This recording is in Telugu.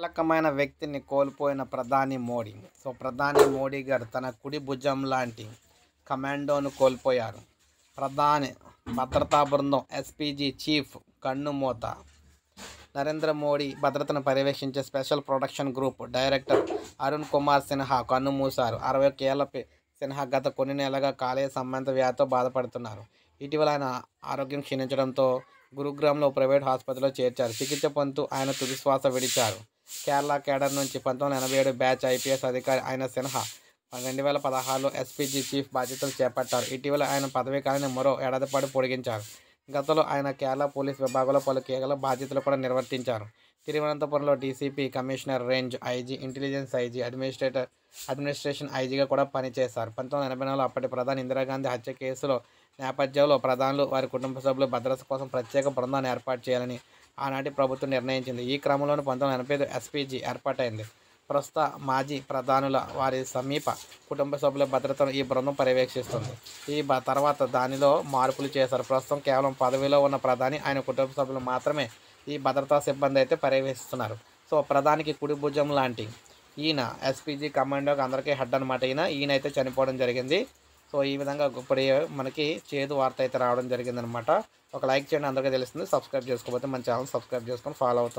కీలకమైన వ్యక్తిని కోల్పోయిన ప్రధాని మోడీ సో ప్రధాని మోడీ గారు తన కుడి భుజం లాంటి కమాండోను కోల్పోయారు ప్రధాని భద్రతా బృందం ఎస్పీజీ చీఫ్ కన్నుమూత నరేంద్ర మోడీ భద్రతను పర్యవేక్షించే special production group director Arun Kumar Sinha కన్ను మూసారు అరవై ఒక సిన్హా గత కొన్ని నెలలుగా కాలేయ సంబంధ వ్యాధితో బాధపడుతున్నారు ఇటీవల ఆయన ఆరోగ్యం క్షీణించడంతో గురుగ్రామ్లో ప్రైవేట్ ఆసుపత్రిలో చేర్చారు చికిత్స పొందుతూ ఆయన తుదిశ్వాస విడిచారు కేరళ కేడర్ నుంచి పంతొమ్మిది ఎనభై ఏడు బ్యాచ్ ఐపీఎస్ అధికారి ఆయన సిన్హా రెండు వేల పదహారులో ఎస్పీజీ చీఫ్ బాధ్యతలు చేపట్టారు ఇటీవల ఆయన పదవీ కాలాన్ని మరో ఏడాది పాటు పొడిగించారు గతంలో ఆయన కేరళ పోలీస్ విభాగంలో పలు కీలక బాధ్యతలు కూడా నిర్వర్తించారు తిరువనంతపురంలో DCP commissioner range IG intelligence IG administrator administration ఐజీగా కూడా పనిచేశారు పంతొమ్మిది ఎనభై నాలుగులో అప్పటి ప్రధాని ఇందిరాగాంధీ హత్య కేసులో నేపథ్యంలో ప్రధానులు వారి కుటుంబ సభ్యులు భద్రత కోసం ప్రత్యేక బృందాన్ని ఏర్పాటు చేయాలని ఆనాటి ప్రభుత్వం నిర్ణయించింది ఈ క్రమంలోనే పంతొమ్మిది ఎనభై ఐదు ఎస్పీజీ ఏర్పాటైంది ప్రస్తుత మాజీ ప్రధానుల వారి సమీప కుటుంబ సభ్యుల భద్రతను ఈ బృందం పర్యవేక్షిస్తుంది ఈ తర్వాత దానిలో మార్పులు చేశారు ప్రస్తుతం కేవలం పదవిలో ఉన్న ప్రధాని ఆయన కుటుంబ సభ్యులు మాత్రమే ఈ భద్రతా సిబ్బంది అయితే పర్యవేక్షిస్తున్నారు సో ప్రధానికి కుడి భుజం లాంటి ఈయన ఎస్పీజీ కమాండోకి అందరికీ హెడ్ అనమాట ఈయన ఈయనైతే చనిపోవడం జరిగింది సో ఈ విధంగా ఇప్పుడు మనకి చేదు వార్త అయితే రావడం జరిగిందనమాట ఒక లైక్ చేయండి అందరికీ తెలుస్తుంది సబ్స్క్రైబ్ చేసుకోకపోతే మన ఛానల్ సబ్స్క్రైబ్ చేసుకొని ఫాలో అవుతుంది